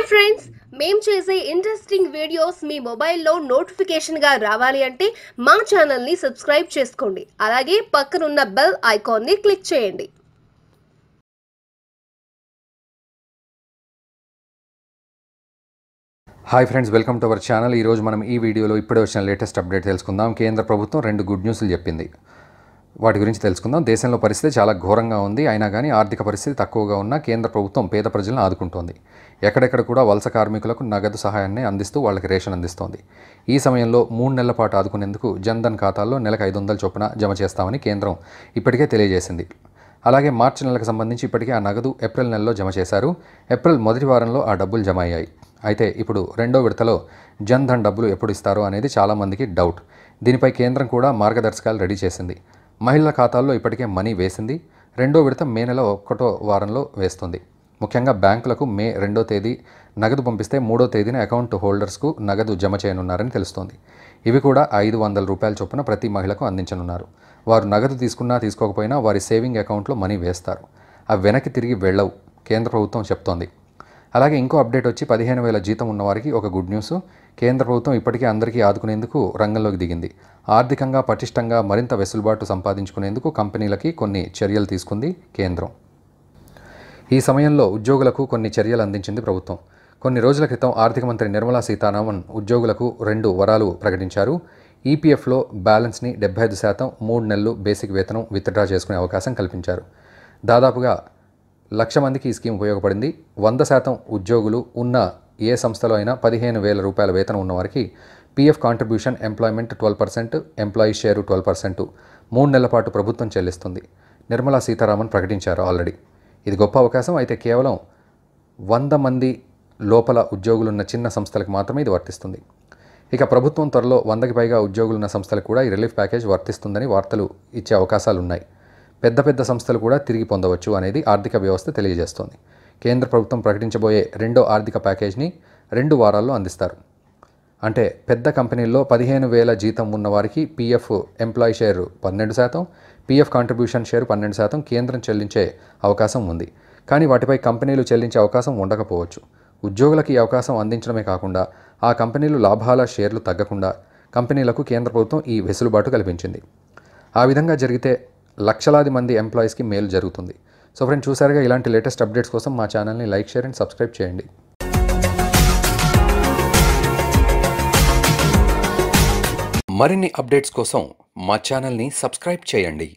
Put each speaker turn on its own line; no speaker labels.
hi friends మేము చేసే interesting videos మీ మొబైల్లో నోటిఫికేషన్గా రావాలి అంటే మా ఛానల్ని సబ్స్క్రైబ్ చేసుకోండి అలాగే పక్కనున్న బెల్ ఐకాన్ని క్లిక్ చేయండి hi friends welcome to our channel ఈరోజు మనం ఈ వీడియోలో ఇప్పుడే వచ్చిన లేటెస్ట్ అప్డేట్ తెలుసుకుందాం కేంద్ర ప్రభుత్వం రెండు గుడ్ న్యూస్లు చెప్పింది వాటి గురించి తెలుసుకుందాం దేశంలో పరిస్థితి చాలా ఘోరంగా ఉంది అయినా కానీ ఆర్థిక పరిస్థితి తక్కువగా ఉన్న కేంద్ర ప్రభుత్వం పేద ప్రజలను ఆదుకుంటోంది ఎక్కడెక్కడ కూడా వలస కార్మికులకు నగదు సహాయాన్ని అందిస్తూ వాళ్ళకి రేషన్ అందిస్తోంది ఈ సమయంలో మూడు నెలల పాటు ఆదుకునేందుకు జన్ధన్ ఖాతాల్లో నెలకు ఐదు వందల చొప్పున జమ చేస్తామని కేంద్రం ఇప్పటికే తెలియజేసింది అలాగే మార్చి నెలకు సంబంధించి ఇప్పటికే ఆ నగదు ఏప్రిల్ నెలలో జమ చేశారు ఏప్రిల్ మొదటి వారంలో ఆ డబ్బులు జమ అయ్యాయి అయితే ఇప్పుడు రెండో విడతలో జన్ధన్ డబ్బులు ఎప్పుడు ఇస్తారో అనేది చాలామందికి డౌట్ దీనిపై కేంద్రం కూడా మార్గదర్శకాలు రెడీ చేసింది మహిళల ఖాతాల్లో ఇప్పటికే మనీ వేసింది రెండో విడత మే నెల ఒక్కటో వారంలో వేస్తుంది ముఖ్యంగా బ్యాంకులకు మే రెండో తేదీ నగదు పంపిస్తే మూడో తేదీన అకౌంట్ హోల్డర్స్కు నగదు జమ చేయనున్నారని తెలుస్తోంది ఇవి కూడా ఐదు వందల రూపాయల చొప్పున ప్రతి మహిళకు అందించనున్నారు వారు నగదు తీసుకున్నా తీసుకోకపోయినా వారి సేవింగ్ అకౌంట్లో మనీ వేస్తారు అవి వెనక్కి తిరిగి వెళ్ళవు కేంద్ర ప్రభుత్వం చెప్తోంది అలాగే ఇంకో అప్డేట్ వచ్చి పదిహేను వేల జీతం ఉన్నవారికి ఒక గుడ్ న్యూస్ కేంద్ర ప్రభుత్వం ఇప్పటికే అందరికీ ఆదుకునేందుకు రంగంలోకి దిగింది ఆర్థికంగా పటిష్టంగా మరింత వెసులుబాటు సంపాదించుకునేందుకు కంపెనీలకి కొన్ని చర్యలు తీసుకుంది కేంద్రం ఈ సమయంలో ఉద్యోగులకు కొన్ని చర్యలు అందించింది ప్రభుత్వం కొన్ని రోజుల క్రితం ఆర్థిక మంత్రి నిర్మలా సీతారామన్ ఉద్యోగులకు రెండు వరాలు ప్రకటించారు ఈపీఎఫ్లో బ్యాలెన్స్ని డెబ్బై ఐదు శాతం మూడు నెలలు బేసిక్ వేతనం విత్డ్రా చేసుకునే అవకాశం కల్పించారు దాదాపుగా లక్ష మందికి ఈ స్కీమ్ ఉపయోగపడింది వంద శాతం ఉద్యోగులు ఉన్న ఏ సంస్థలో అయినా పదిహేను వేల రూపాయల వేతనం ఉన్నవారికి PF contribution employment twelve percent employee share twelve percent మూడు నెలల పాటు ప్రభుత్వం చెల్లిస్తుంది నిర్మలా సీతారామన్ ప్రకటించారు ఆల్రెడీ ఇది గొప్ప అవకాశం అయితే కేవలం వంద మంది లోపల ఉద్యోగులున్న చిన్న సంస్థలకు మాత్రమే ఇది వర్తిస్తుంది ఇక ప్రభుత్వం త్వరలో వందకి పైగా ఉద్యోగులున్న సంస్థలకు కూడా ఈ రిలీఫ్ ప్యాకేజ్ వర్తిస్తుందని వార్తలు ఇచ్చే అవకాశాలున్నాయి పెద్ద పెద్ద సంస్థలు కూడా తిరిగి పొందవచ్చు అనేది ఆర్థిక వ్యవస్థ తెలియజేస్తోంది కేంద్ర ప్రభుత్వం ప్రకటించబోయే రెండో ఆర్థిక ప్యాకేజ్ని రెండు వారాల్లో అందిస్తారు అంటే పెద్ద కంపెనీల్లో పదిహేను వేల జీతం ఉన్నవారికి పీఎఫ్ ఎంప్లాయీ షేరు పన్నెండు శాతం పీఎఫ్ కాంట్రిబ్యూషన్ షేరు పన్నెండు శాతం కేంద్రం చెల్లించే అవకాశం ఉంది కానీ వాటిపై కంపెనీలు చెల్లించే అవకాశం ఉండకపోవచ్చు ఉద్యోగులకు ఈ అవకాశం అందించడమే కాకుండా ఆ కంపెనీలు లాభాల షేర్లు తగ్గకుండా కంపెనీలకు కేంద్ర ప్రభుత్వం ఈ వెసులుబాటు కల్పించింది ఆ విధంగా జరిగితే లక్షలాది మంది ఎంప్లాయీస్కి మేలు జరుగుతుంది సో ఫ్రెండ్ చూసారుగా ఇలాంటి లేటెస్ట్ అప్డేట్స్ కోసం మా ఛానల్ని లైక్ షేర్ అండ్ సబ్స్క్రైబ్ చేయండి మరిన్ని అప్డేట్స్ కోసం మా ఛానల్ని సబ్స్క్రైబ్ చేయండి